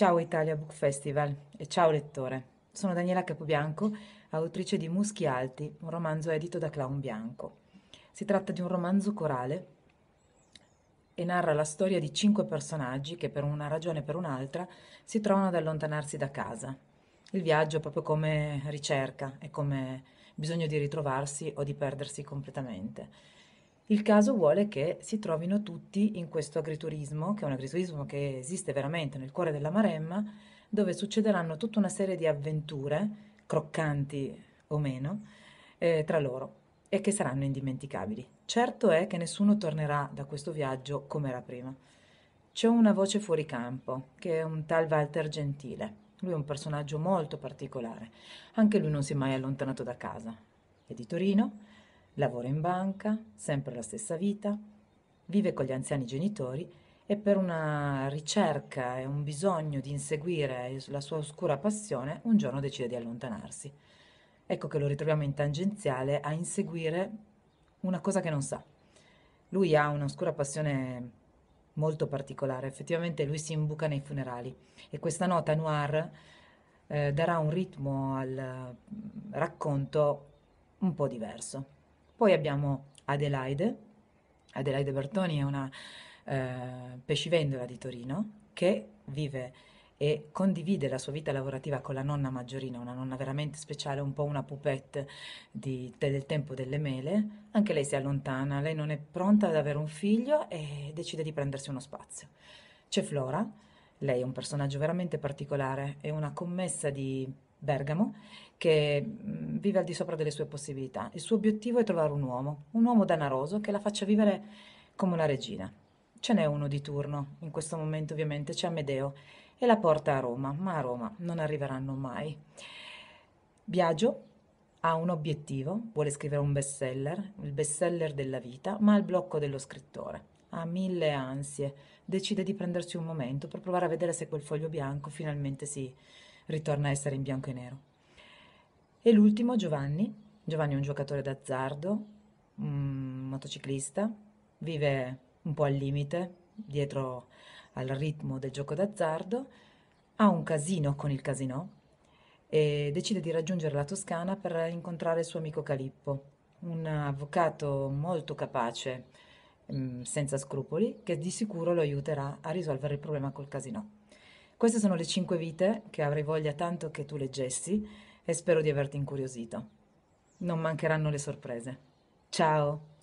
Ciao Italia Book Festival e ciao lettore. Sono Daniela Capobianco, autrice di Muschi Alti, un romanzo edito da Clown Bianco. Si tratta di un romanzo corale e narra la storia di cinque personaggi che per una ragione o per un'altra si trovano ad allontanarsi da casa. Il viaggio è proprio come ricerca, è come bisogno di ritrovarsi o di perdersi completamente. Il caso vuole che si trovino tutti in questo agriturismo, che è un agriturismo che esiste veramente nel cuore della Maremma, dove succederanno tutta una serie di avventure, croccanti o meno, eh, tra loro e che saranno indimenticabili. Certo è che nessuno tornerà da questo viaggio come era prima. C'è una voce fuori campo, che è un tal Walter Gentile. Lui è un personaggio molto particolare. Anche lui non si è mai allontanato da casa. È di Torino, Lavora in banca, sempre la stessa vita, vive con gli anziani genitori e per una ricerca e un bisogno di inseguire la sua oscura passione un giorno decide di allontanarsi. Ecco che lo ritroviamo in tangenziale a inseguire una cosa che non sa. Lui ha un'oscura passione molto particolare, effettivamente lui si imbuca nei funerali e questa nota noir eh, darà un ritmo al mm, racconto un po' diverso. Poi abbiamo Adelaide, Adelaide Bertoni è una eh, pescivendola di Torino che vive e condivide la sua vita lavorativa con la nonna Maggiorina, una nonna veramente speciale, un po' una pupette di, del tempo delle mele. Anche lei si allontana, lei non è pronta ad avere un figlio e decide di prendersi uno spazio. C'è Flora, lei è un personaggio veramente particolare, è una commessa di Bergamo che mm, vive al di sopra delle sue possibilità. Il suo obiettivo è trovare un uomo, un uomo danaroso che la faccia vivere come una regina. Ce n'è uno di turno, in questo momento ovviamente c'è Amedeo, e la porta a Roma, ma a Roma non arriveranno mai. Biagio ha un obiettivo, vuole scrivere un bestseller, il bestseller della vita, ma al blocco dello scrittore. Ha mille ansie, decide di prendersi un momento per provare a vedere se quel foglio bianco finalmente si ritorna a essere in bianco e nero. E l'ultimo Giovanni. Giovanni è un giocatore d'azzardo, un motociclista, vive un po' al limite, dietro al ritmo del gioco d'azzardo, ha un casino con il casino e decide di raggiungere la Toscana per incontrare il suo amico Calippo, un avvocato molto capace, mm, senza scrupoli, che di sicuro lo aiuterà a risolvere il problema col casino. Queste sono le cinque vite che avrei voglia tanto che tu leggessi e spero di averti incuriosito. Non mancheranno le sorprese. Ciao!